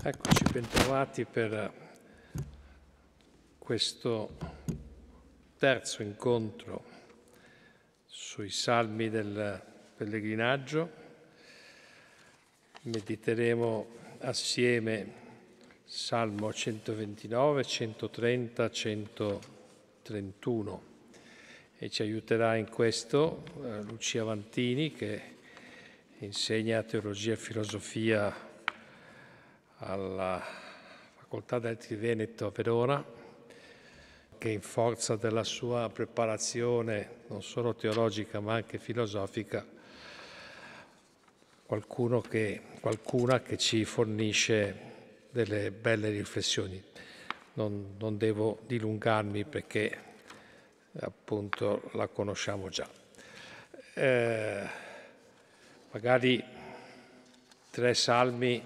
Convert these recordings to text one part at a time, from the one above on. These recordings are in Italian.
Eccoci, bentrovati per eh, questo terzo incontro sui salmi del pellegrinaggio. Mediteremo assieme Salmo 129, 130, 131 e ci aiuterà in questo eh, Lucia Vantini che insegna teologia e filosofia alla Facoltà Veneto a Verona, che in forza della sua preparazione non solo teologica ma anche filosofica, che, qualcuna che ci fornisce delle belle riflessioni. Non, non devo dilungarmi perché appunto la conosciamo già. Eh, magari tre salmi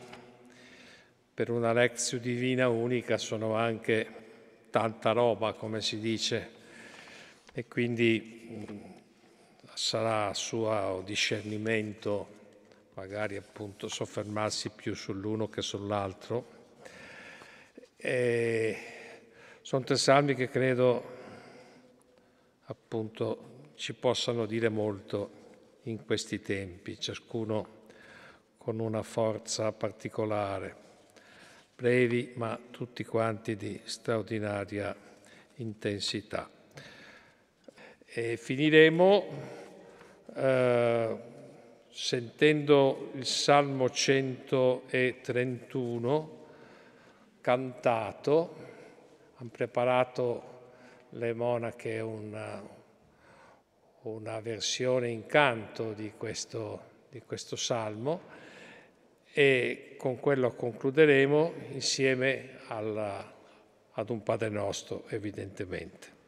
per una lezio divina unica sono anche tanta roba, come si dice, e quindi mm, sarà suo discernimento magari appunto soffermarsi più sull'uno che sull'altro. E sono tre salmi che credo appunto ci possano dire molto in questi tempi, ciascuno con una forza particolare brevi ma tutti quanti di straordinaria intensità. E finiremo eh, sentendo il Salmo 131 cantato, hanno preparato le monache una, una versione in canto di questo, di questo salmo e con quello concluderemo insieme alla, ad un Padre nostro, evidentemente.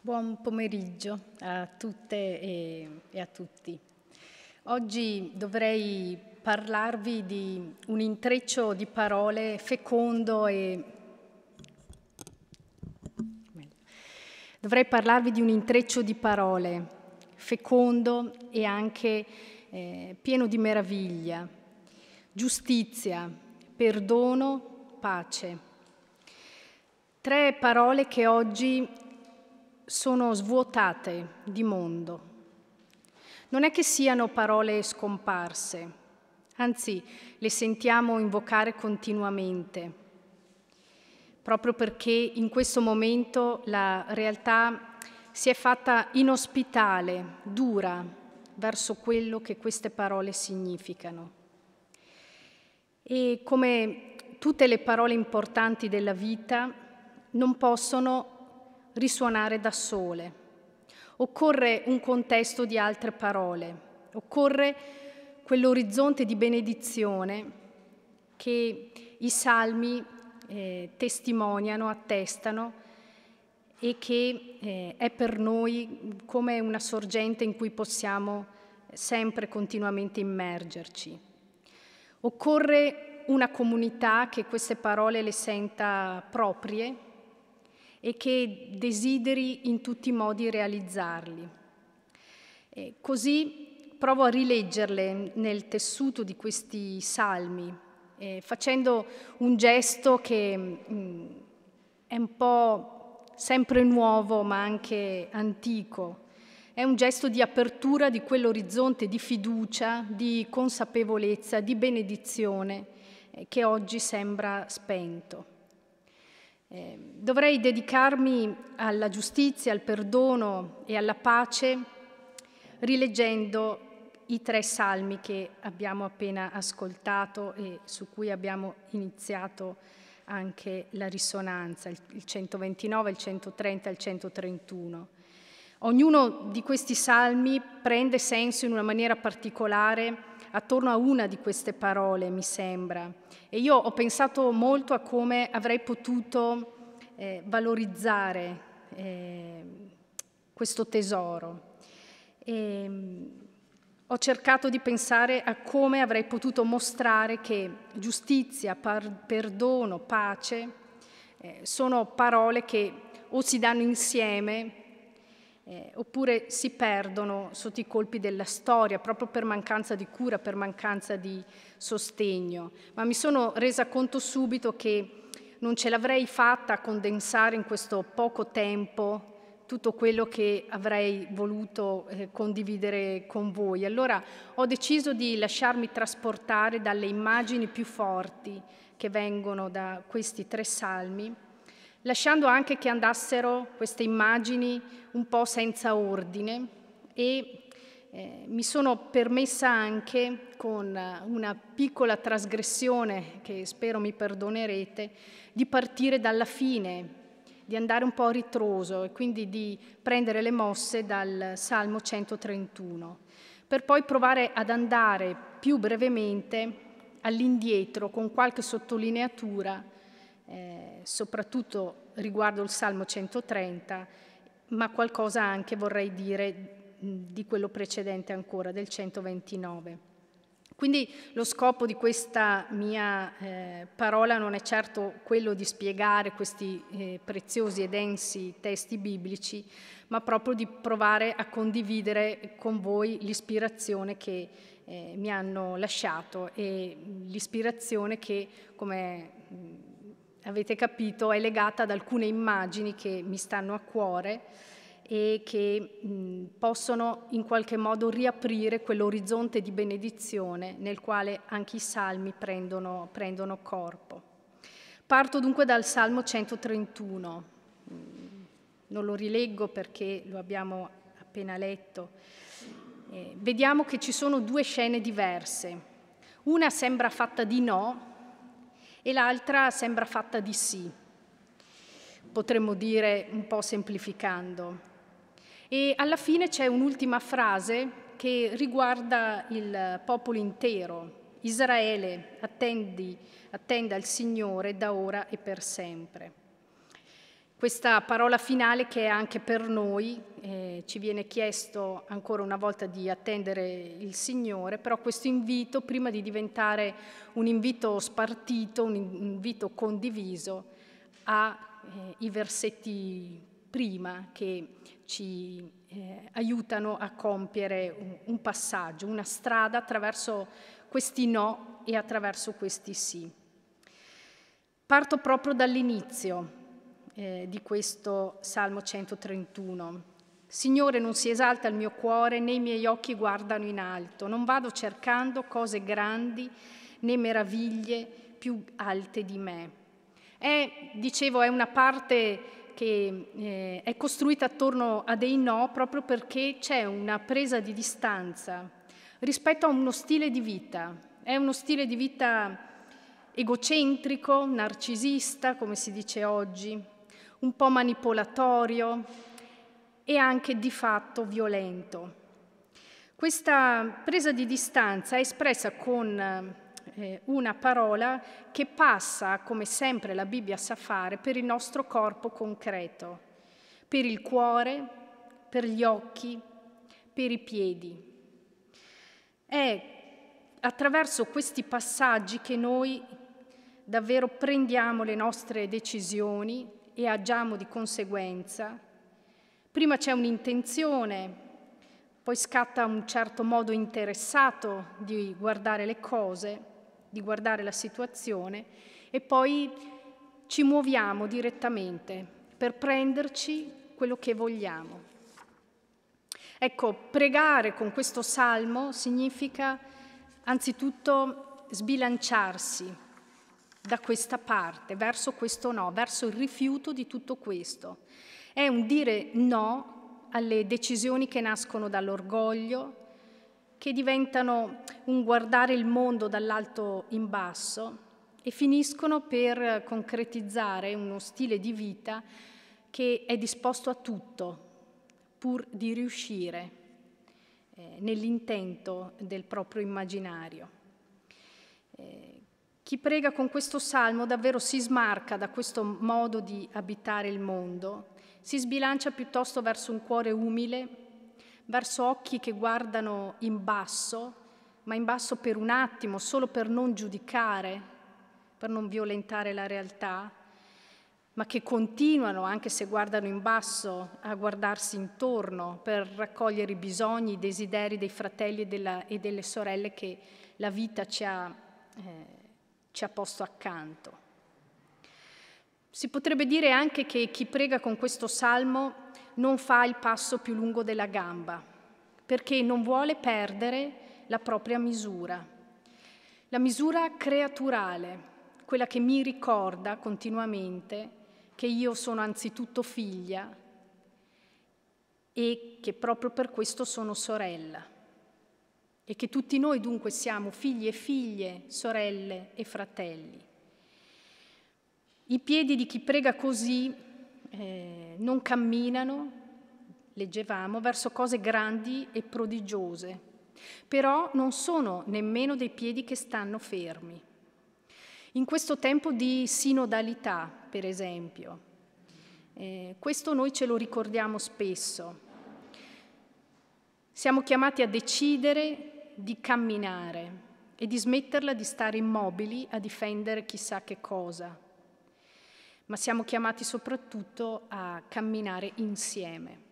Buon pomeriggio a tutte e, a tutti. Oggi dovrei parlarvi di un intreccio di parole fecondo e... Dovrei parlarvi di un intreccio di parole fecondo e anche eh, pieno di meraviglia, giustizia, perdono, pace. Tre parole che oggi sono svuotate di mondo. Non è che siano parole scomparse, anzi le sentiamo invocare continuamente, proprio perché in questo momento la realtà si è fatta inospitale, dura, verso quello che queste parole significano. E come tutte le parole importanti della vita non possono risuonare da sole. Occorre un contesto di altre parole, occorre quell'orizzonte di benedizione che i salmi eh, testimoniano, attestano e che eh, è per noi come una sorgente in cui possiamo sempre continuamente immergerci. Occorre una comunità che queste parole le senta proprie e che desideri in tutti i modi realizzarli. E eh, così provo a rileggerle nel tessuto di questi salmi, eh, facendo un gesto che mh, mm, è un po' sempre nuovo ma anche antico. È un gesto di apertura di quell'orizzonte di fiducia, di consapevolezza, di benedizione eh, che oggi sembra spento. Eh, dovrei dedicarmi alla giustizia, al perdono e alla pace rileggendo i tre salmi che abbiamo appena ascoltato e su cui abbiamo iniziato anche la risonanza, il 129, il 130 e il 131. Ognuno di questi salmi prende senso in una maniera particolare attorno a una di queste parole, mi sembra. E io ho pensato molto a come avrei potuto eh, valorizzare eh, questo tesoro. E, ehm, ho cercato di pensare a come avrei potuto mostrare che giustizia, par- perdono, pace eh, sono parole che o si danno insieme eh, oppure si perdono sotto i colpi della storia, proprio per mancanza di cura, per mancanza di sostegno. Ma mi sono resa conto subito che non ce l'avrei fatta a condensare in questo poco tempo tutto quello che avrei voluto eh, condividere con voi. Allora ho deciso di lasciarmi trasportare dalle immagini più forti che vengono da questi tre salmi, lasciando anche che andassero queste immagini un po' senza ordine e eh, mi sono permessa anche con una piccola trasgressione che spero mi perdonerete di partire dalla fine di andare un po' a ritroso e quindi di prendere le mosse dal Salmo 131, per poi provare ad andare più brevemente all'indietro con qualche sottolineatura, eh, soprattutto riguardo il Salmo 130, ma qualcosa anche vorrei dire di quello precedente ancora, del 129. Quindi lo scopo di questa mia eh, parola non è certo quello di spiegare questi eh, preziosi e densi testi biblici, ma proprio di provare a condividere con voi l'ispirazione che eh, mi hanno lasciato e l'ispirazione che, come mm, avete capito, è legata ad alcune immagini che mi stanno a cuore e che mh, possono in qualche modo riaprire quell'orizzonte di benedizione nel quale anche i salmi prendono, prendono corpo. Parto dunque dal Salmo 131, non lo rileggo perché lo abbiamo appena letto. Eh, vediamo che ci sono due scene diverse. Una sembra fatta di no e l'altra sembra fatta di sì potremmo dire un po' semplificando. E alla fine c'è un'ultima frase che riguarda il popolo intero. Israele, attendi, attenda il Signore da ora e per sempre. Questa parola finale che è anche per noi, eh, ci viene chiesto ancora una volta di attendere il Signore, però questo invito, prima di diventare un invito spartito, un invito condiviso, ha eh, i versetti prima che ci eh, aiutano a compiere un, un passaggio, una strada attraverso questi no e attraverso questi sì. Parto proprio dall'inizio eh, di questo Salmo 131. Signore, non si esalta il mio cuore, né i miei occhi guardano in alto, non vado cercando cose grandi né meraviglie più alte di me. È, dicevo, è una parte che eh, è costruita attorno a dei no proprio perché c'è una presa di distanza rispetto a uno stile di vita. È uno stile di vita egocentrico, narcisista, come si dice oggi, un po' manipolatorio e anche di fatto violento. Questa presa di distanza è espressa con eh, una parola che passa, come sempre la Bibbia sa fare, per il nostro corpo concreto, per il cuore, per gli occhi, per i piedi. È attraverso questi passaggi che noi davvero prendiamo le nostre decisioni e agiamo di conseguenza. Prima c'è un'intenzione, poi scatta un certo modo interessato di guardare le cose di guardare la situazione e poi ci muoviamo direttamente per prenderci quello che vogliamo. Ecco, pregare con questo salmo significa anzitutto sbilanciarsi da questa parte, verso questo no, verso il rifiuto di tutto questo. È un dire no alle decisioni che nascono dall'orgoglio, che diventano un guardare il mondo dall'alto in basso e finiscono per concretizzare uno stile di vita che è disposto a tutto pur di riuscire eh, nell'intento del proprio immaginario. Eh, chi prega con questo salmo davvero si smarca da questo modo di abitare il mondo, si sbilancia piuttosto verso un cuore umile verso occhi che guardano in basso, ma in basso per un attimo, solo per non giudicare, per non violentare la realtà, ma che continuano, anche se guardano in basso, a guardarsi intorno per raccogliere i bisogni, i desideri dei fratelli e, della, e delle sorelle che la vita ci ha, eh, ci ha posto accanto. Si potrebbe dire anche che chi prega con questo salmo non fa il passo più lungo della gamba, perché non vuole perdere la propria misura, la misura creaturale, quella che mi ricorda continuamente che io sono anzitutto figlia e che proprio per questo sono sorella e che tutti noi dunque siamo figli e figlie, sorelle e fratelli. I piedi di chi prega così eh, non camminano, leggevamo, verso cose grandi e prodigiose, però non sono nemmeno dei piedi che stanno fermi. In questo tempo di sinodalità, per esempio, eh, questo noi ce lo ricordiamo spesso. Siamo chiamati a decidere di camminare e di smetterla di stare immobili a difendere chissà che cosa ma siamo chiamati soprattutto a camminare insieme.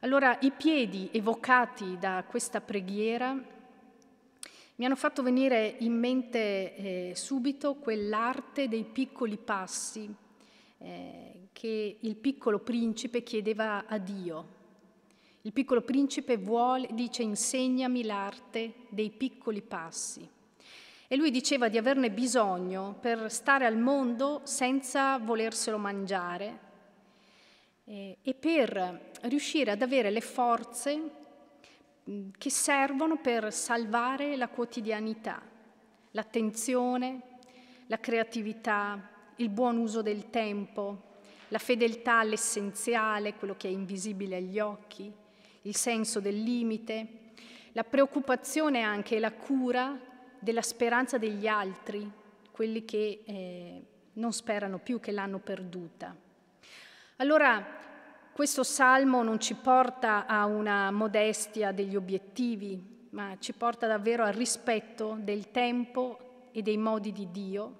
Allora i piedi evocati da questa preghiera mi hanno fatto venire in mente eh, subito quell'arte dei piccoli passi eh, che il piccolo principe chiedeva a Dio. Il piccolo principe vuole, dice insegnami l'arte dei piccoli passi. E lui diceva di averne bisogno per stare al mondo senza volerselo mangiare e per riuscire ad avere le forze che servono per salvare la quotidianità, l'attenzione, la creatività, il buon uso del tempo, la fedeltà all'essenziale, quello che è invisibile agli occhi, il senso del limite, la preoccupazione anche e la cura della speranza degli altri, quelli che eh, non sperano più, che l'hanno perduta. Allora, questo salmo non ci porta a una modestia degli obiettivi, ma ci porta davvero al rispetto del tempo e dei modi di Dio.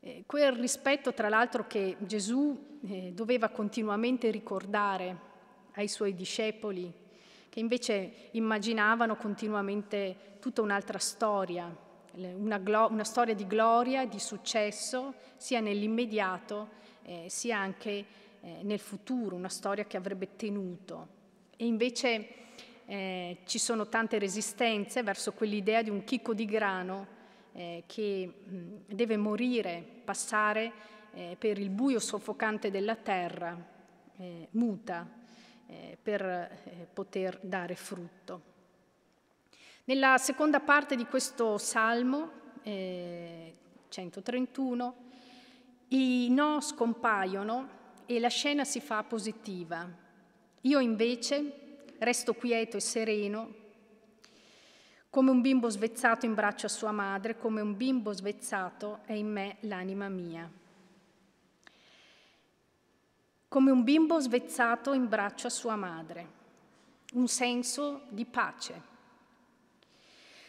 Eh, quel rispetto, tra l'altro, che Gesù eh, doveva continuamente ricordare ai suoi discepoli che invece immaginavano continuamente tutta un'altra storia, una, glo- una storia di gloria, di successo, sia nell'immediato eh, sia anche eh, nel futuro, una storia che avrebbe tenuto. E invece eh, ci sono tante resistenze verso quell'idea di un chicco di grano eh, che mh, deve morire, passare eh, per il buio soffocante della terra, eh, muta, eh, per eh, poter dare frutto. Nella seconda parte di questo Salmo, eh, 131, i no scompaiono e la scena si fa positiva. Io invece resto quieto e sereno, come un bimbo svezzato in braccio a sua madre, come un bimbo svezzato è in me l'anima mia come un bimbo svezzato in braccio a sua madre, un senso di pace.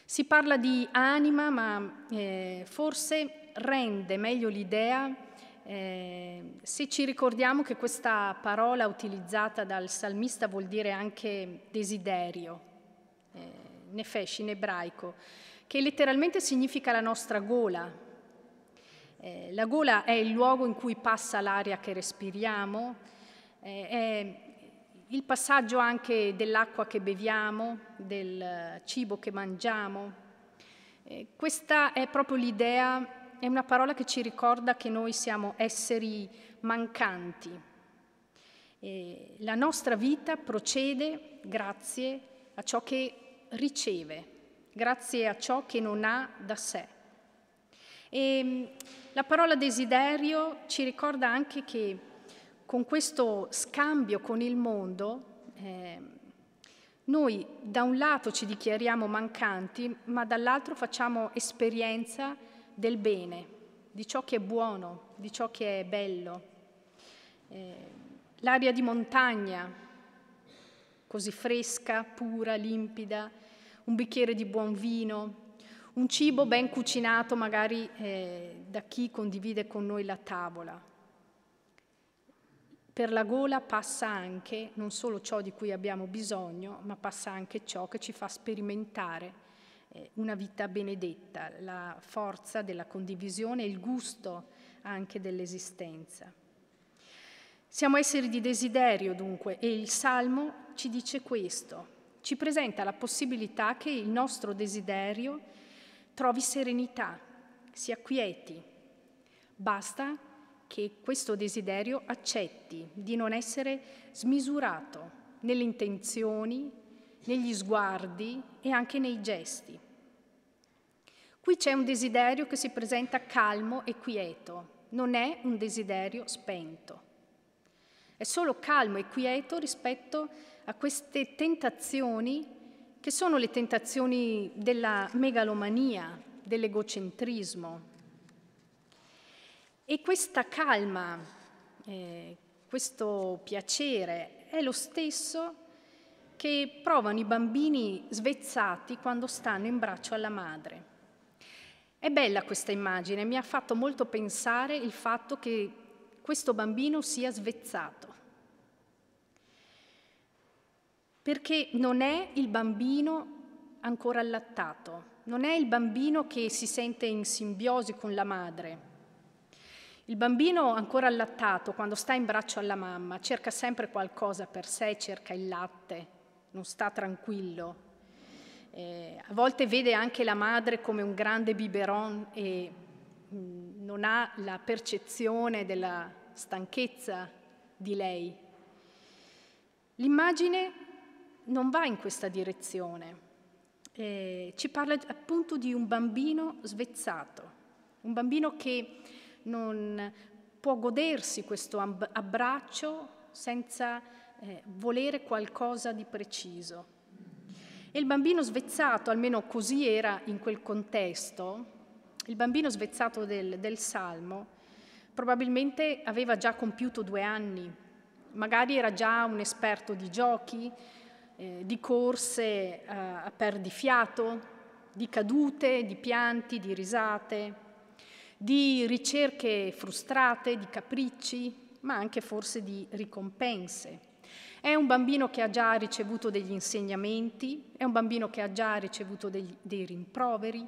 Si parla di anima, ma eh, forse rende meglio l'idea eh, se ci ricordiamo che questa parola utilizzata dal salmista vuol dire anche desiderio, eh, nefesh in ebraico, che letteralmente significa la nostra gola, eh, la gola è il luogo in cui passa l'aria che respiriamo, eh, è il passaggio anche dell'acqua che beviamo, del cibo che mangiamo. Eh, questa è proprio l'idea, è una parola che ci ricorda che noi siamo esseri mancanti. Eh, la nostra vita procede grazie a ciò che riceve, grazie a ciò che non ha da sé. E ehm, la parola desiderio ci ricorda anche che con questo scambio con il mondo, eh, noi da un lato ci dichiariamo mancanti, ma dall'altro facciamo esperienza del bene, di ciò che è buono, di ciò che è bello. Eh, l'aria di montagna, così fresca, pura, limpida, un bicchiere di buon vino, un cibo ben cucinato magari eh, da chi condivide con noi la tavola. Per la gola passa anche non solo ciò di cui abbiamo bisogno, ma passa anche ciò che ci fa sperimentare eh, una vita benedetta, la forza della condivisione e il gusto anche dell'esistenza. Siamo esseri di desiderio dunque e il Salmo ci dice questo, ci presenta la possibilità che il nostro desiderio trovi serenità, si acquieti. Basta che questo desiderio accetti di non essere smisurato nelle intenzioni, negli sguardi e anche nei gesti. Qui c'è un desiderio che si presenta calmo e quieto, non è un desiderio spento. È solo calmo e quieto rispetto a queste tentazioni che sono le tentazioni della megalomania, dell'egocentrismo. E questa calma, eh, questo piacere è lo stesso che provano i bambini svezzati quando stanno in braccio alla madre. È bella questa immagine, mi ha fatto molto pensare il fatto che questo bambino sia svezzato. perché non è il bambino ancora allattato, non è il bambino che si sente in simbiosi con la madre. Il bambino ancora allattato, quando sta in braccio alla mamma, cerca sempre qualcosa per sé, cerca il latte, non sta tranquillo. Eh, a volte vede anche la madre come un grande biberon e mh, mm, non ha la percezione della stanchezza di lei. L'immagine non va in questa direzione. Eh, ci parla appunto di un bambino svezzato, un bambino che non può godersi questo abbraccio senza eh, volere qualcosa di preciso. E il bambino svezzato, almeno così era in quel contesto, il bambino svezzato del, del Salmo probabilmente aveva già compiuto due anni, magari era già un esperto di giochi, eh, di corse eh, a perdifiato, di cadute, di pianti, di risate, di ricerche frustrate, di capricci, ma anche forse di ricompense. È un bambino che ha già ricevuto degli insegnamenti, è un bambino che ha già ricevuto dei, dei rimproveri,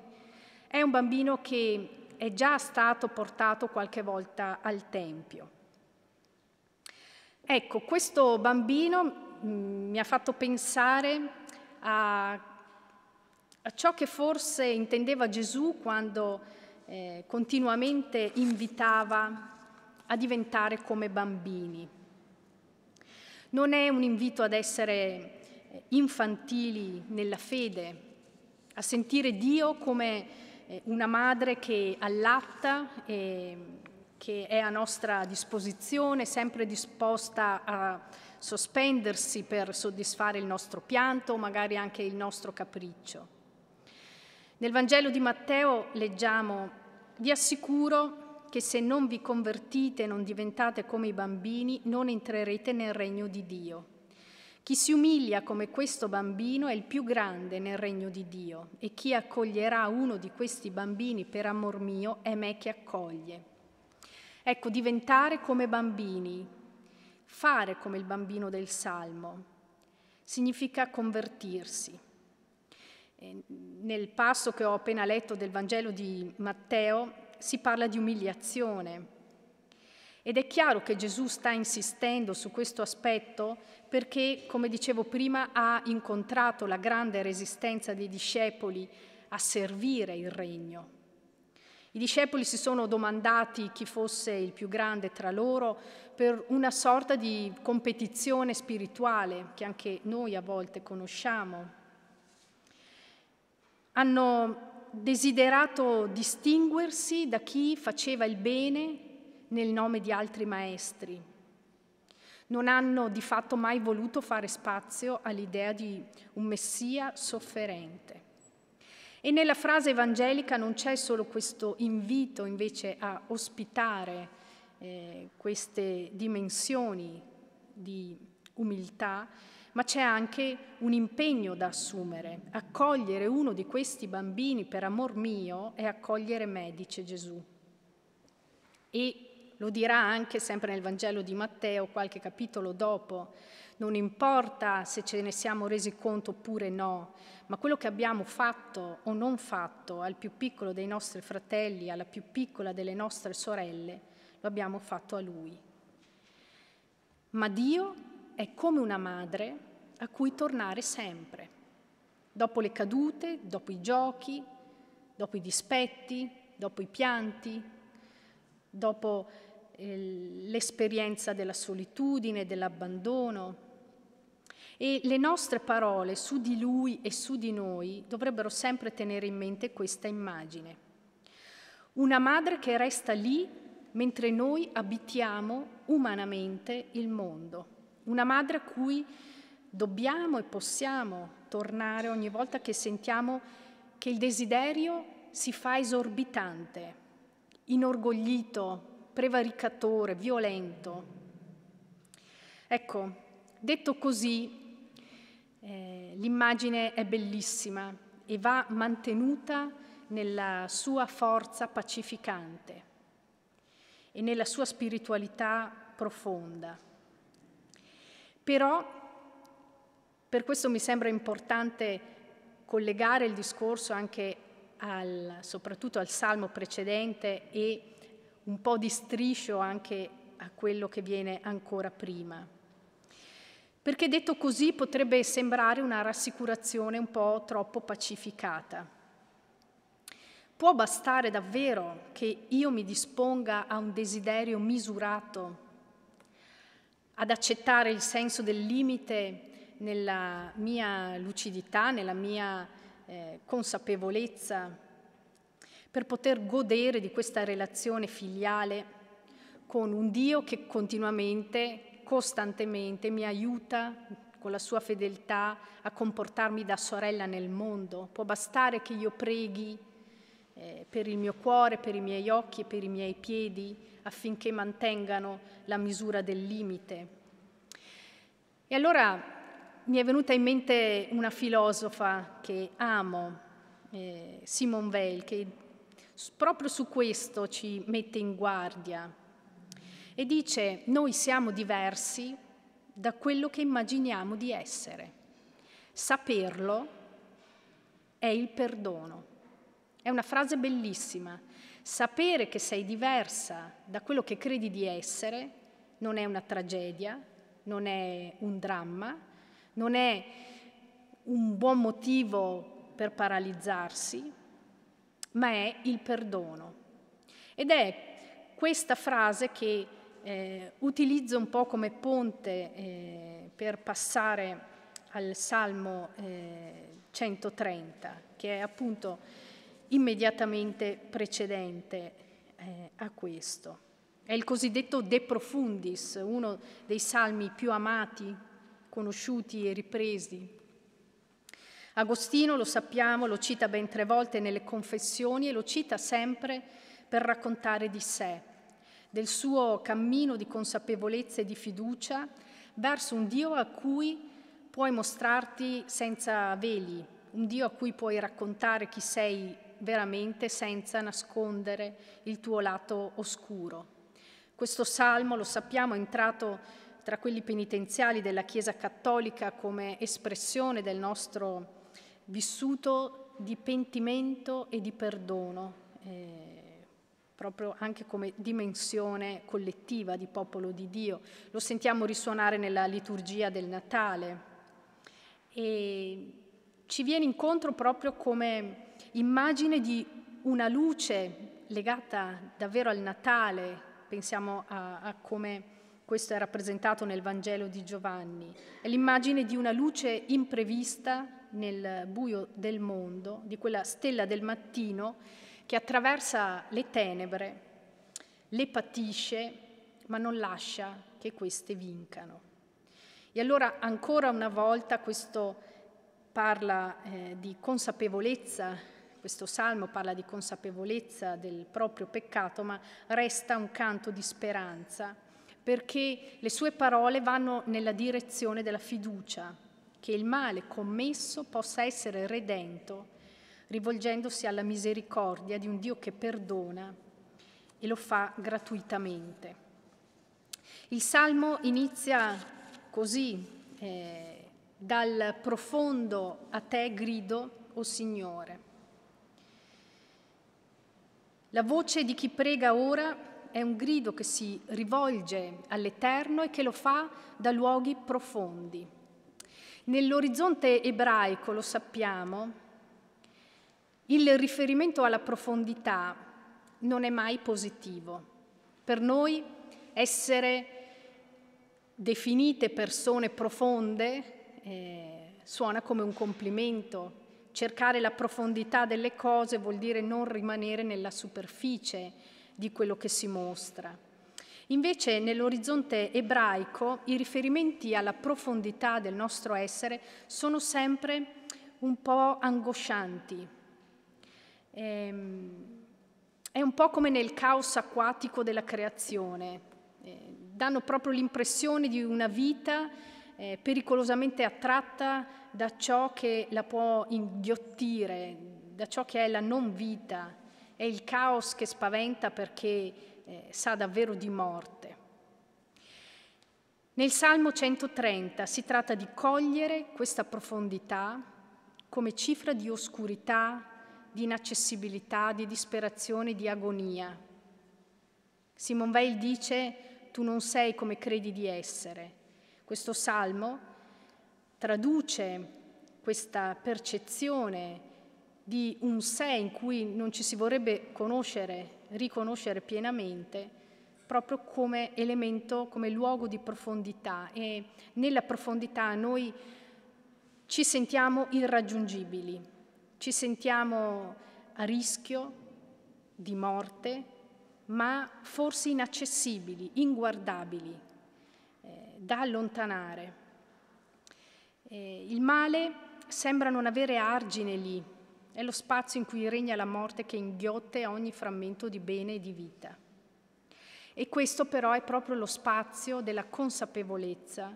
è un bambino che è già stato portato qualche volta al Tempio. Ecco, questo bambino mi ha fatto pensare a, a ciò che forse intendeva Gesù quando eh, continuamente invitava a diventare come bambini. Non è un invito ad essere eh, infantili nella fede, a sentire Dio come eh, una madre che allatta e che è a nostra disposizione, sempre disposta a sospendersi per soddisfare il nostro pianto o magari anche il nostro capriccio. Nel Vangelo di Matteo leggiamo, vi assicuro che se non vi convertite e non diventate come i bambini, non entrerete nel regno di Dio. Chi si umilia come questo bambino è il più grande nel regno di Dio e chi accoglierà uno di questi bambini per amor mio è me che accoglie. Ecco, diventare come bambini, Fare come il bambino del Salmo significa convertirsi. nel passo che ho appena letto del Vangelo di Matteo si parla di umiliazione, ed è chiaro che Gesù sta insistendo su questo aspetto perché, come dicevo prima, ha incontrato la grande resistenza dei discepoli a servire il regno. I discepoli si sono domandati chi fosse il più grande tra loro per una sorta di competizione spirituale che anche noi a volte conosciamo. Hanno desiderato distinguersi da chi faceva il bene nel nome di altri maestri. Non hanno di fatto mai voluto fare spazio all'idea di un messia sofferente. E nella frase evangelica non c'è solo questo invito invece a ospitare eh, queste dimensioni di umiltà, ma c'è anche un impegno da assumere. Accogliere uno di questi bambini per amor mio è accogliere me, dice Gesù. E lo dirà anche sempre nel Vangelo di Matteo qualche capitolo dopo. Non importa se ce ne siamo resi conto oppure no, ma quello che abbiamo fatto o non fatto al più piccolo dei nostri fratelli, alla più piccola delle nostre sorelle, lo abbiamo fatto a Lui. Ma Dio è come una madre a cui tornare sempre, dopo le cadute, dopo i giochi, dopo i dispetti, dopo i pianti, dopo eh, l'esperienza della solitudine, dell'abbandono. E le nostre parole su di lui e su di noi dovrebbero sempre tenere in mente questa immagine. Una madre che resta lì mentre noi abitiamo umanamente il mondo. Una madre a cui dobbiamo e possiamo tornare ogni volta che sentiamo che il desiderio si fa esorbitante, inorgoglito, prevaricatore, violento. Ecco, detto così, eh, l'immagine è bellissima e va mantenuta nella sua forza pacificante e nella sua spiritualità profonda. Però, per questo mi sembra importante collegare il discorso anche al, soprattutto al salmo precedente e un po' di striscio anche a quello che viene ancora prima. Perché detto così potrebbe sembrare una rassicurazione un po' troppo pacificata. Può bastare davvero che io mi disponga a un desiderio misurato, ad accettare il senso del limite nella mia lucidità, nella mia eh, consapevolezza, per poter godere di questa relazione filiale con un Dio che continuamente, costantemente mi aiuta con la sua fedeltà a comportarmi da sorella nel mondo. Può bastare che io preghi eh, per il mio cuore, per i miei occhi e per i miei piedi affinché mantengano la misura del limite. E allora mi è venuta in mente una filosofa che amo, eh, Simone Weil, che proprio su questo ci mette in guardia e dice noi siamo diversi da quello che immaginiamo di essere. Saperlo è il perdono. È una frase bellissima. Sapere che sei diversa da quello che credi di essere non è una tragedia, non è un dramma, non è un buon motivo per paralizzarsi, ma è il perdono. Ed è questa frase che eh, utilizzo un po' come ponte eh, per passare al Salmo eh, 130, che è appunto immediatamente precedente eh, a questo. È il cosiddetto De Profundis, uno dei salmi più amati, conosciuti e ripresi Agostino, lo sappiamo, lo cita ben tre volte nelle confessioni e lo cita sempre per raccontare di sé, del suo cammino di consapevolezza e di fiducia verso un Dio a cui puoi mostrarti senza veli, un Dio a cui puoi raccontare chi sei veramente senza nascondere il tuo lato oscuro. Questo salmo, lo sappiamo, è entrato tra quelli penitenziali della Chiesa Cattolica come espressione del nostro vissuto di pentimento e di perdono, eh, proprio anche come dimensione collettiva di popolo di Dio. Lo sentiamo risuonare nella liturgia del Natale e ci viene incontro proprio come immagine di una luce legata davvero al Natale, pensiamo a, a come questo è rappresentato nel Vangelo di Giovanni, è l'immagine di una luce imprevista nel buio del mondo, di quella stella del mattino che attraversa le tenebre, le patisce, ma non lascia che queste vincano. E allora ancora una volta questo parla eh, di consapevolezza, questo salmo parla di consapevolezza del proprio peccato, ma resta un canto di speranza perché le sue parole vanno nella direzione della fiducia, che il male commesso possa essere redento rivolgendosi alla misericordia di un Dio che perdona e lo fa gratuitamente. Il Salmo inizia così, eh, dal profondo a te grido, o Signore. La voce di chi prega ora è un grido che si rivolge all'Eterno e che lo fa da luoghi profondi. Nell'orizzonte ebraico, lo sappiamo, il riferimento alla profondità non è mai positivo. Per noi essere definite persone profonde eh, suona come un complimento. Cercare la profondità delle cose vuol dire non rimanere nella superficie di quello che si mostra. Invece nell'orizzonte ebraico i riferimenti alla profondità del nostro essere sono sempre un po' angoscianti. Ehm, è un po' come nel caos acquatico della creazione. Eh, danno proprio l'impressione di una vita eh, pericolosamente attratta da ciò che la può inghiottire, da ciò che è la non vita. È il caos che spaventa perché eh, sa davvero di morte. Nel Salmo 130 si tratta di cogliere questa profondità come cifra di oscurità, di inaccessibilità, di disperazione, di agonia. Simon Weil dice, tu non sei come credi di essere. Questo salmo traduce questa percezione di un sé in cui non ci si vorrebbe conoscere riconoscere pienamente proprio come elemento, come luogo di profondità e nella profondità noi ci sentiamo irraggiungibili, ci sentiamo a rischio di morte, ma forse inaccessibili, inguardabili, eh, da allontanare. Eh, il male sembra non avere argine lì, è lo spazio in cui regna la morte che inghiotte ogni frammento di bene e di vita. E questo però è proprio lo spazio della consapevolezza,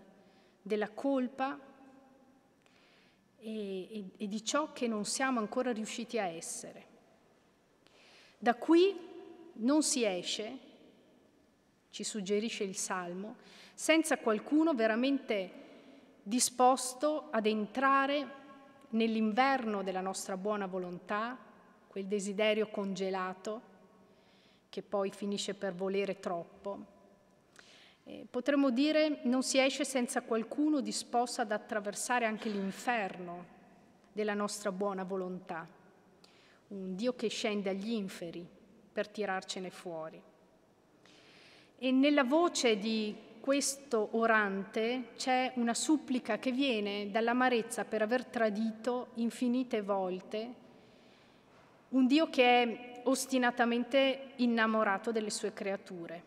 della colpa e, e, e di ciò che non siamo ancora riusciti a essere. Da qui non si esce, ci suggerisce il Salmo, senza qualcuno veramente disposto ad entrare nell'inverno della nostra buona volontà, quel desiderio congelato che poi finisce per volere troppo. Eh, potremmo dire non si esce senza qualcuno disposto ad attraversare anche l'inferno della nostra buona volontà, un Dio che scende agli inferi per tirarcene fuori. E nella voce di questo orante c'è una supplica che viene dall'amarezza per aver tradito infinite volte un Dio che è ostinatamente innamorato delle sue creature.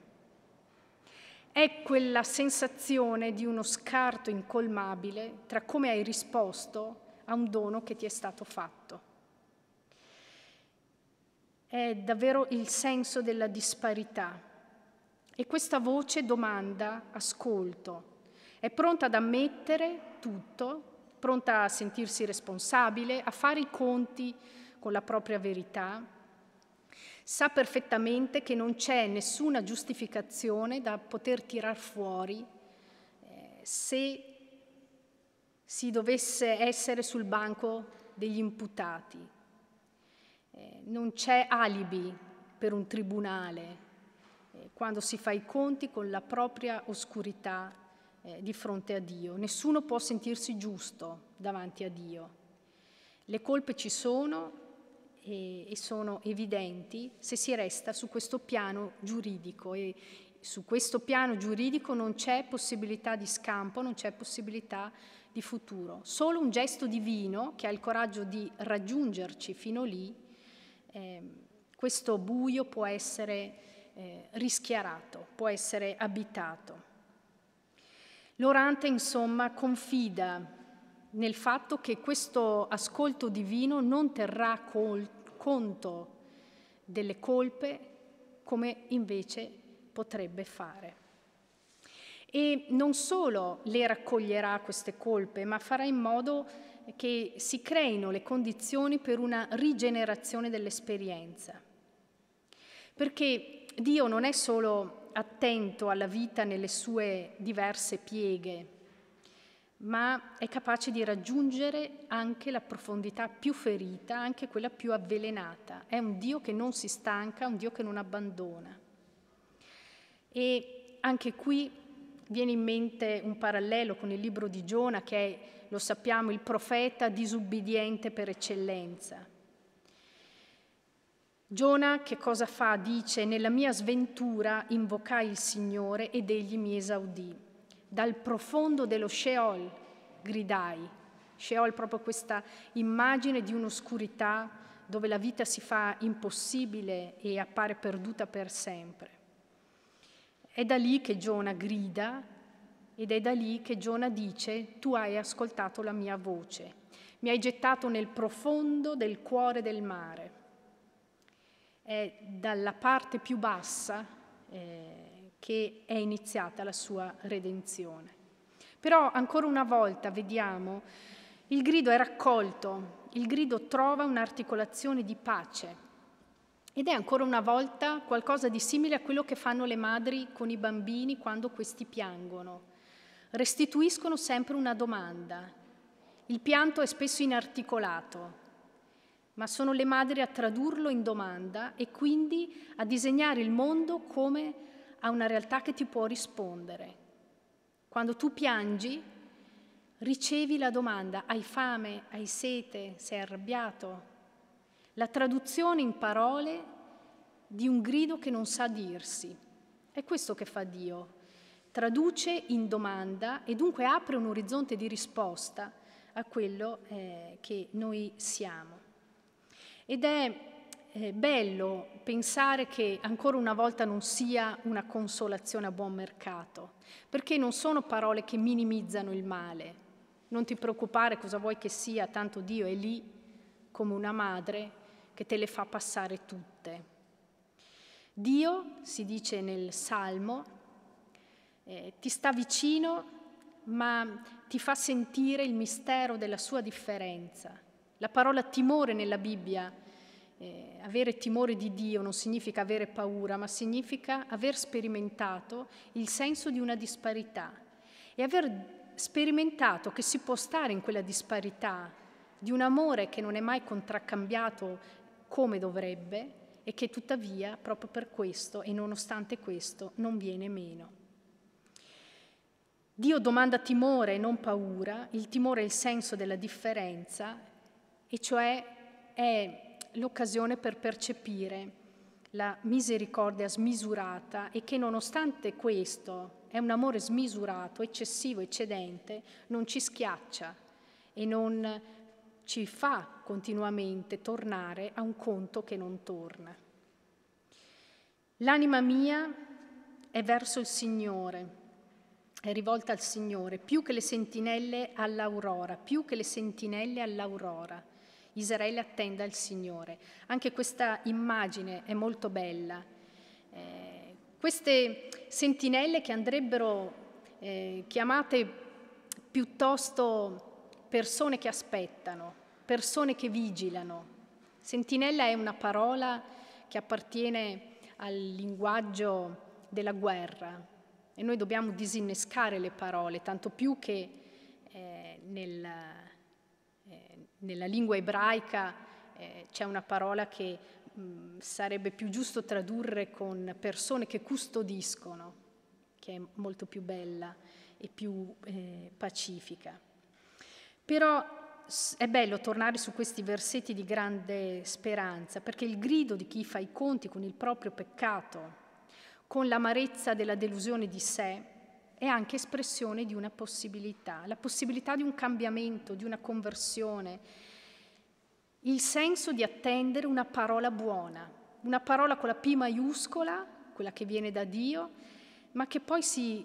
È quella sensazione di uno scarto incolmabile tra come hai risposto a un dono che ti è stato fatto. È davvero il senso della disparità e questa voce domanda ascolto, è pronta ad ammettere tutto, pronta a sentirsi responsabile, a fare i conti con la propria verità, sa perfettamente che non c'è nessuna giustificazione da poter tirar fuori eh, se si dovesse essere sul banco degli imputati. Eh, non c'è alibi per un tribunale quando si fa i conti con la propria oscurità eh, di fronte a Dio. Nessuno può sentirsi giusto davanti a Dio. Le colpe ci sono e, e sono evidenti se si resta su questo piano giuridico e su questo piano giuridico non c'è possibilità di scampo, non c'è possibilità di futuro. Solo un gesto divino che ha il coraggio di raggiungerci fino lì, eh, questo buio può essere eh, rischiarato, può essere abitato. Lorante, insomma, confida nel fatto che questo ascolto divino non terrà col- conto delle colpe come invece potrebbe fare. E non solo le raccoglierà queste colpe, ma farà in modo che si creino le condizioni per una rigenerazione dell'esperienza. Perché Dio non è solo attento alla vita nelle sue diverse pieghe, ma è capace di raggiungere anche la profondità più ferita, anche quella più avvelenata. È un Dio che non si stanca, un Dio che non abbandona. E anche qui viene in mente un parallelo con il libro di Giona che è, lo sappiamo, il profeta disubbidiente per eccellenza. Giona che cosa fa? Dice, nella mia sventura invocai il Signore ed egli mi esaudì. Dal profondo dello Sheol gridai. Sheol proprio questa immagine di un'oscurità dove la vita si fa impossibile e appare perduta per sempre. È da lì che Giona grida ed è da lì che Giona dice, tu hai ascoltato la mia voce, mi hai gettato nel profondo del cuore del mare è dalla parte più bassa eh, che è iniziata la sua redenzione. Però ancora una volta vediamo, il grido è raccolto, il grido trova un'articolazione di pace ed è ancora una volta qualcosa di simile a quello che fanno le madri con i bambini quando questi piangono. Restituiscono sempre una domanda. Il pianto è spesso inarticolato, ma sono le madri a tradurlo in domanda e quindi a disegnare il mondo come a una realtà che ti può rispondere. Quando tu piangi, ricevi la domanda, hai fame, hai sete, sei arrabbiato? La traduzione in parole di un grido che non sa dirsi. È questo che fa Dio. Traduce in domanda e dunque apre un orizzonte di risposta a quello eh, che noi siamo. Ed è eh, bello pensare che ancora una volta non sia una consolazione a buon mercato, perché non sono parole che minimizzano il male. Non ti preoccupare cosa vuoi che sia, tanto Dio è lì come una madre che te le fa passare tutte. Dio, si dice nel Salmo, eh, ti sta vicino ma ti fa sentire il mistero della sua differenza la parola timore nella Bibbia, eh, avere timore di Dio non significa avere paura, ma significa aver sperimentato il senso di una disparità e aver sperimentato che si può stare in quella disparità di un amore che non è mai contraccambiato come dovrebbe e che tuttavia proprio per questo e nonostante questo non viene meno. Dio domanda timore e non paura, il timore è il senso della differenza e cioè è l'occasione per percepire la misericordia smisurata e che nonostante questo è un amore smisurato, eccessivo, eccedente, non ci schiaccia e non ci fa continuamente tornare a un conto che non torna. L'anima mia è verso il Signore, è rivolta al Signore, più che le sentinelle all'aurora, più che le sentinelle all'aurora. Israele attenda il Signore. Anche questa immagine è molto bella. Eh, queste sentinelle che andrebbero eh, chiamate piuttosto persone che aspettano, persone che vigilano. Sentinella è una parola che appartiene al linguaggio della guerra, e noi dobbiamo disinnescare le parole, tanto più che eh, nel, nella lingua ebraica eh, c'è una parola che mh, mm, sarebbe più giusto tradurre con persone che custodiscono, che è molto più bella e più eh, pacifica. Però è bello tornare su questi versetti di grande speranza, perché il grido di chi fa i conti con il proprio peccato, con l'amarezza della delusione di sé, è anche espressione di una possibilità, la possibilità di un cambiamento, di una conversione, il senso di attendere una parola buona, una parola con la P maiuscola, quella che viene da Dio, ma che poi si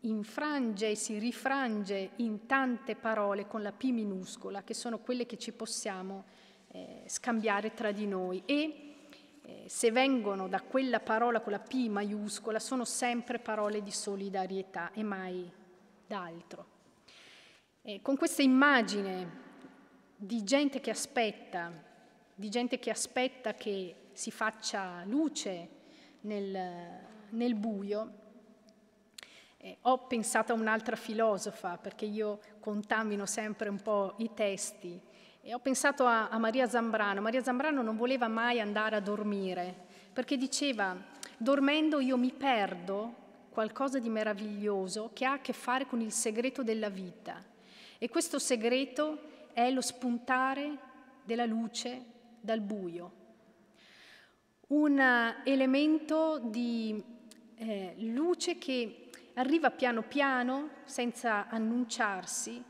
infrange e si rifrange in tante parole con la P minuscola, che sono quelle che ci possiamo eh, scambiare tra di noi. E eh, se vengono da quella parola con la P maiuscola, sono sempre parole di solidarietà e mai d'altro. E eh, con questa immagine di gente che aspetta, di gente che aspetta che si faccia luce nel, nel buio, eh, ho pensato a un'altra filosofa, perché io contamino sempre un po' i testi, e ho pensato a, a Maria Zambrano. Maria Zambrano non voleva mai andare a dormire, perché diceva, dormendo io mi perdo qualcosa di meraviglioso che ha a che fare con il segreto della vita. E questo segreto è lo spuntare della luce dal buio. Un eh, elemento di eh, luce che arriva piano piano, senza annunciarsi,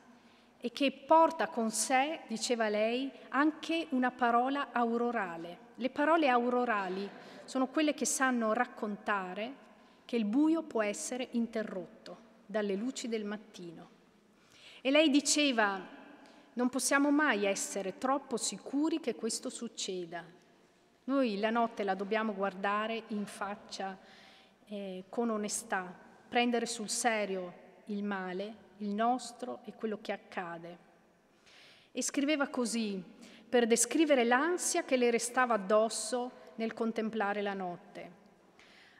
e che porta con sé, diceva lei, anche una parola aurorale. Le parole aurorali sono quelle che sanno raccontare che il buio può essere interrotto dalle luci del mattino. E lei diceva, non possiamo mai essere troppo sicuri che questo succeda. Noi la notte la dobbiamo guardare in faccia eh, con onestà, prendere sul serio il male il nostro e quello che accade. E scriveva così per descrivere l'ansia che le restava addosso nel contemplare la notte.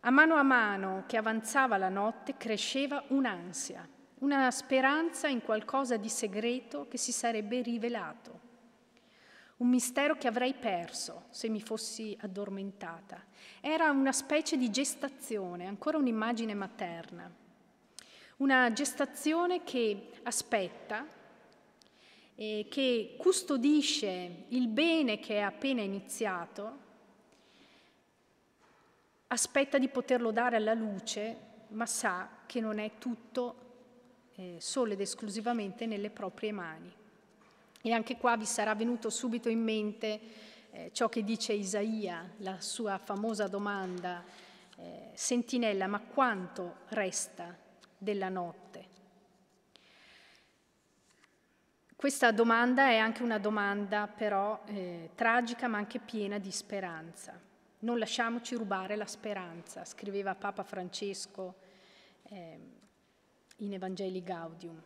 A mano a mano che avanzava la notte cresceva un'ansia, una speranza in qualcosa di segreto che si sarebbe rivelato. Un mistero che avrei perso se mi fossi addormentata. Era una specie di gestazione, ancora un'immagine materna. Una gestazione che aspetta, eh, che custodisce il bene che è appena iniziato, aspetta di poterlo dare alla luce, ma sa che non è tutto eh, solo ed esclusivamente nelle proprie mani. E anche qua vi sarà venuto subito in mente eh, ciò che dice Isaia, la sua famosa domanda, eh, sentinella, ma quanto resta della notte. Questa domanda è anche una domanda però eh, tragica ma anche piena di speranza. Non lasciamoci rubare la speranza, scriveva Papa Francesco eh, in Evangelii Gaudium.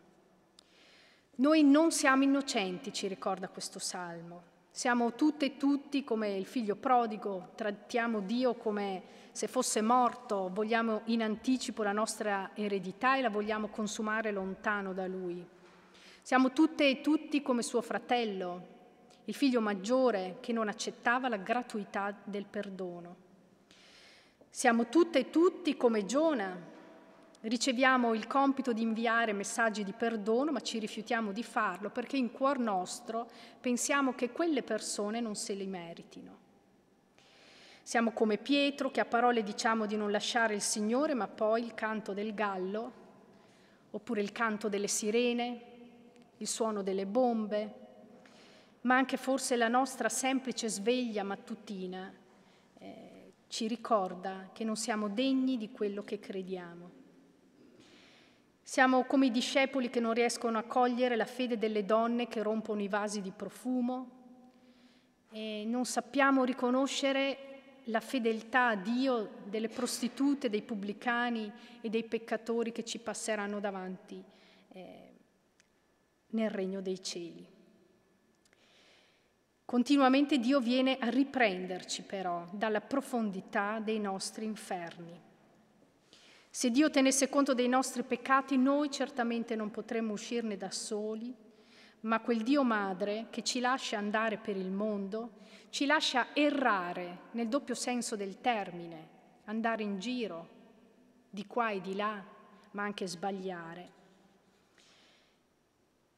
Noi non siamo innocenti, ci ricorda questo salmo. Siamo tutte e tutti come il figlio prodigo, trattiamo Dio come se fosse morto, vogliamo in anticipo la nostra eredità e la vogliamo consumare lontano da Lui. Siamo tutte e tutti come suo fratello, il figlio maggiore che non accettava la gratuità del perdono. Siamo tutte e tutti come Giona, riceviamo il compito di inviare messaggi di perdono, ma ci rifiutiamo di farlo perché in cuor nostro pensiamo che quelle persone non se li meritino. Siamo come Pietro che a parole diciamo di non lasciare il Signore, ma poi il canto del gallo, oppure il canto delle sirene, il suono delle bombe, ma anche forse la nostra semplice sveglia mattutina eh, ci ricorda che non siamo degni di quello che crediamo. Siamo come i discepoli che non riescono a cogliere la fede delle donne che rompono i vasi di profumo e non sappiamo riconoscere la fedeltà a Dio delle prostitute, dei pubblicani e dei peccatori che ci passeranno davanti eh, nel regno dei cieli. Continuamente Dio viene a riprenderci però dalla profondità dei nostri inferni. Se Dio tenesse conto dei nostri peccati, noi certamente non potremmo uscirne da soli, ma quel Dio Madre che ci lascia andare per il mondo, ci lascia errare nel doppio senso del termine, andare in giro di qua e di là, ma anche sbagliare.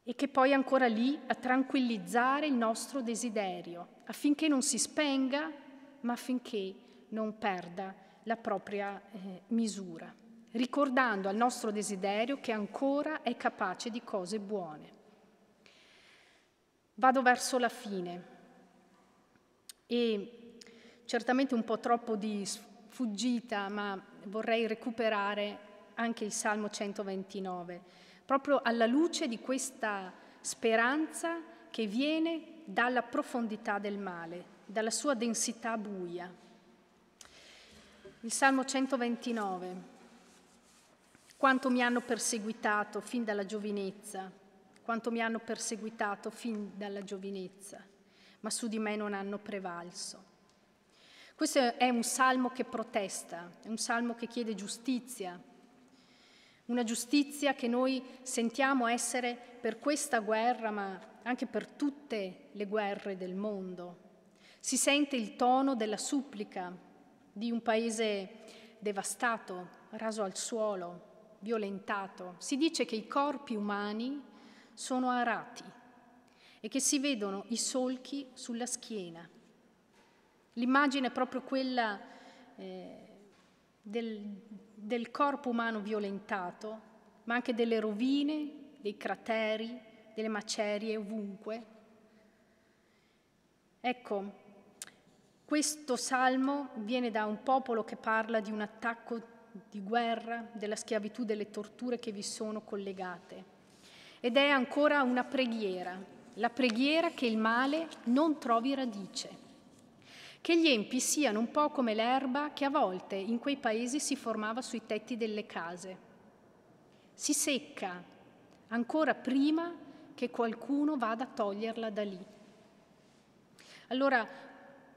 E che poi è ancora lì a tranquillizzare il nostro desiderio, affinché non si spenga, ma affinché non perda la propria eh, misura ricordando al nostro desiderio che ancora è capace di cose buone. Vado verso la fine e certamente un po' troppo di sfuggita, ma vorrei recuperare anche il Salmo 129, proprio alla luce di questa speranza che viene dalla profondità del male, dalla sua densità buia. Il Salmo 129 quanto mi hanno perseguitato fin dalla giovinezza, quanto mi hanno perseguitato fin dalla giovinezza, ma su di me non hanno prevalso. Questo è un salmo che protesta, è un salmo che chiede giustizia, una giustizia che noi sentiamo essere per questa guerra, ma anche per tutte le guerre del mondo. Si sente il tono della supplica di un paese devastato, raso al suolo, violentato. Si dice che i corpi umani sono arati e che si vedono i solchi sulla schiena. L'immagine è proprio quella eh, del, del corpo umano violentato, ma anche delle rovine, dei crateri, delle macerie ovunque. Ecco, questo salmo viene da un popolo che parla di un attacco di guerra, della schiavitù, delle torture che vi sono collegate. Ed è ancora una preghiera, la preghiera che il male non trovi radice, che gli empi siano un po' come l'erba che a volte in quei paesi si formava sui tetti delle case. Si secca ancora prima che qualcuno vada a toglierla da lì. Allora,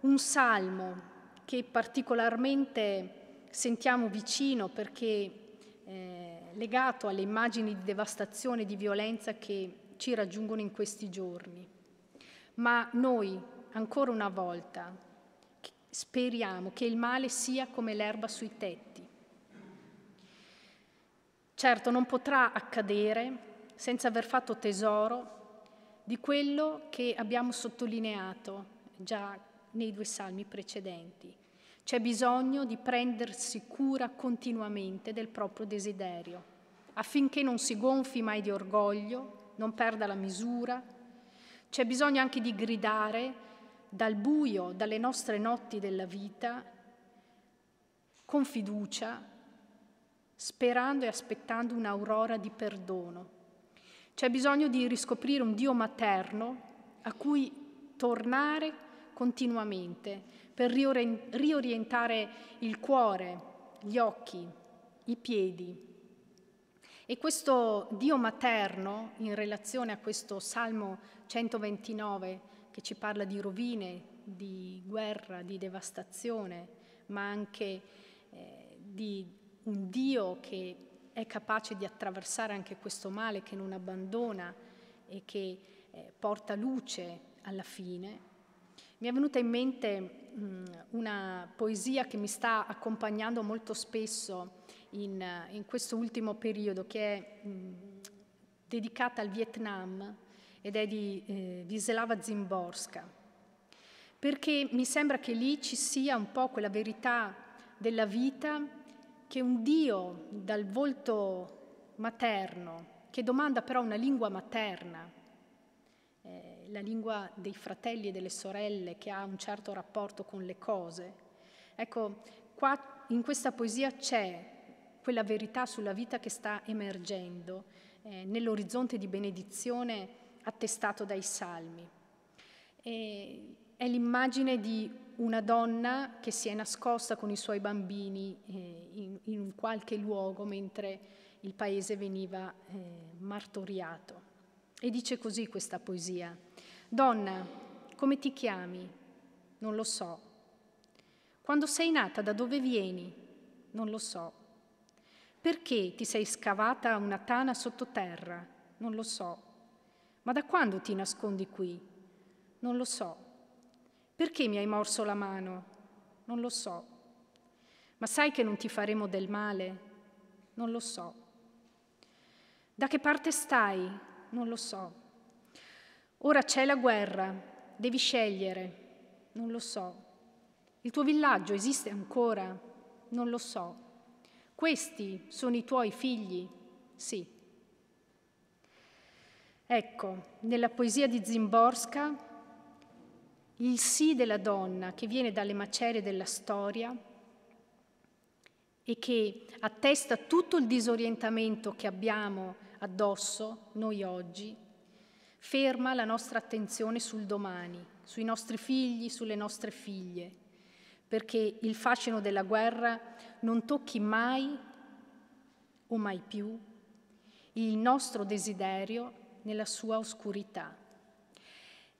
un salmo che particolarmente sentiamo vicino perché eh, legato alle immagini di devastazione e di violenza che ci raggiungono in questi giorni. Ma noi, ancora una volta, speriamo che il male sia come l'erba sui tetti. Certo, non potrà accadere senza aver fatto tesoro di quello che abbiamo sottolineato già nei due salmi precedenti, c'è bisogno di prendersi cura continuamente del proprio desiderio, affinché non si gonfi mai di orgoglio, non perda la misura. C'è bisogno anche di gridare dal buio, dalle nostre notti della vita, con fiducia, sperando e aspettando un'aurora di perdono. C'è bisogno di riscoprire un Dio materno a cui tornare continuamente, per riorientare il cuore, gli occhi, i piedi. E questo Dio materno, in relazione a questo Salmo 129, che ci parla di rovine, di guerra, di devastazione, ma anche eh, di un Dio che è capace di attraversare anche questo male, che non abbandona e che eh, porta luce alla fine, mi è venuta in mente mh, una poesia che mi sta accompagnando molto spesso in, in questo ultimo periodo, che è mh, dedicata al Vietnam ed è di eh, Viselava Zimborska, perché mi sembra che lì ci sia un po' quella verità della vita che un Dio dal volto materno, che domanda però una lingua materna, la lingua dei fratelli e delle sorelle che ha un certo rapporto con le cose. Ecco, qua in questa poesia c'è quella verità sulla vita che sta emergendo eh, nell'orizzonte di benedizione attestato dai salmi. E è l'immagine di una donna che si è nascosta con i suoi bambini eh, in, in, un qualche luogo mentre il paese veniva eh, martoriato. E dice così questa poesia. Donna, come ti chiami? Non lo so. Quando sei nata, da dove vieni? Non lo so. Perché ti sei scavata una tana sottoterra? Non lo so. Ma da quando ti nascondi qui? Non lo so. Perché mi hai morso la mano? Non lo so. Ma sai che non ti faremo del male? Non lo so. Da che parte stai? Non lo so. Ora c'è la guerra, devi scegliere, non lo so. Il tuo villaggio esiste ancora, non lo so. Questi sono i tuoi figli, sì. Ecco, nella poesia di Zimborska, il sì della donna che viene dalle macerie della storia e che attesta tutto il disorientamento che abbiamo addosso noi oggi ferma la nostra attenzione sul domani, sui nostri figli, sulle nostre figlie, perché il fascino della guerra non tocchi mai o mai più il nostro desiderio nella sua oscurità.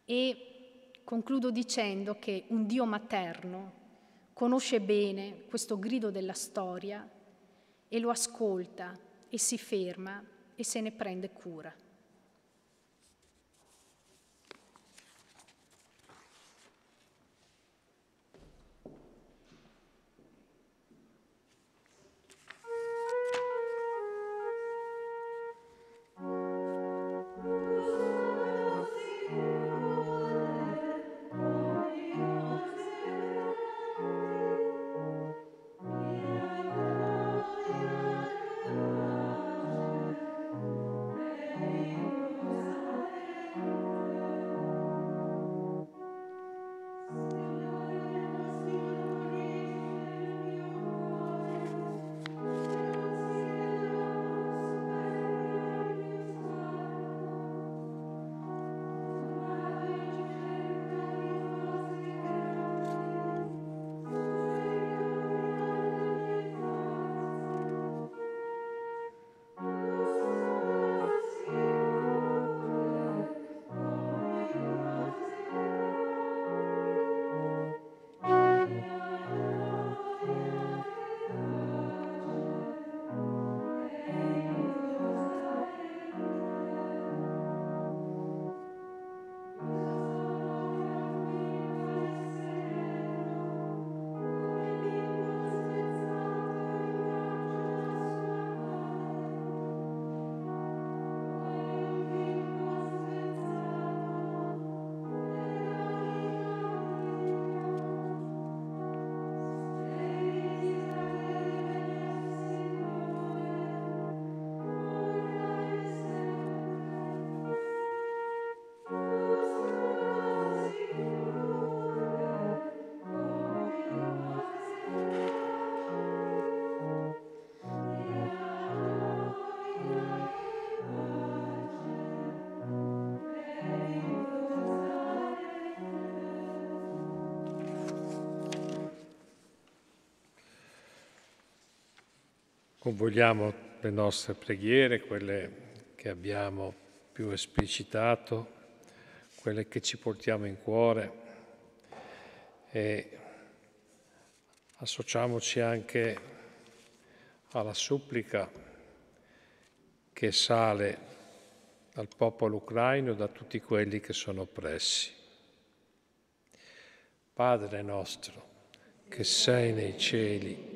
E concludo dicendo che un Dio materno conosce bene questo grido della storia e lo ascolta e si ferma e se ne prende cura. Convogliamo le nostre preghiere, quelle che abbiamo più esplicitato, quelle che ci portiamo in cuore e associamoci anche alla supplica che sale dal popolo ucraino e da tutti quelli che sono oppressi. Padre nostro, che sei nei cieli,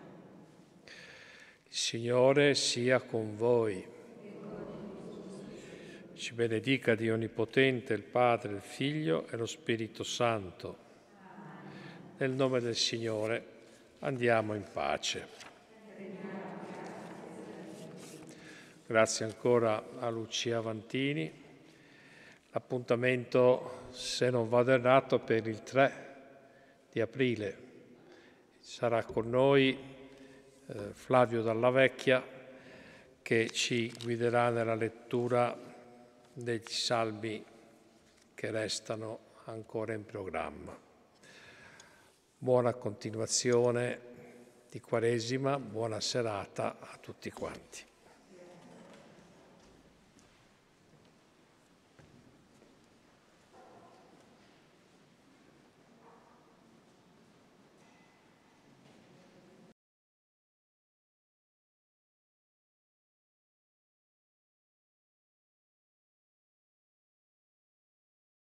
Signore sia con voi. Ci benedica Dio Onnipotente, il Padre, il Figlio e lo Spirito Santo. Nel nome del Signore andiamo in pace. Grazie ancora a Lucia Vantini. L'appuntamento, se non vado errato, per il 3 di aprile sarà con noi eh, Flavio Dalla Vecchia che ci guiderà nella lettura dei salmi che restano ancora in programma. Buona continuazione di Quaresima, buona serata a tutti quanti.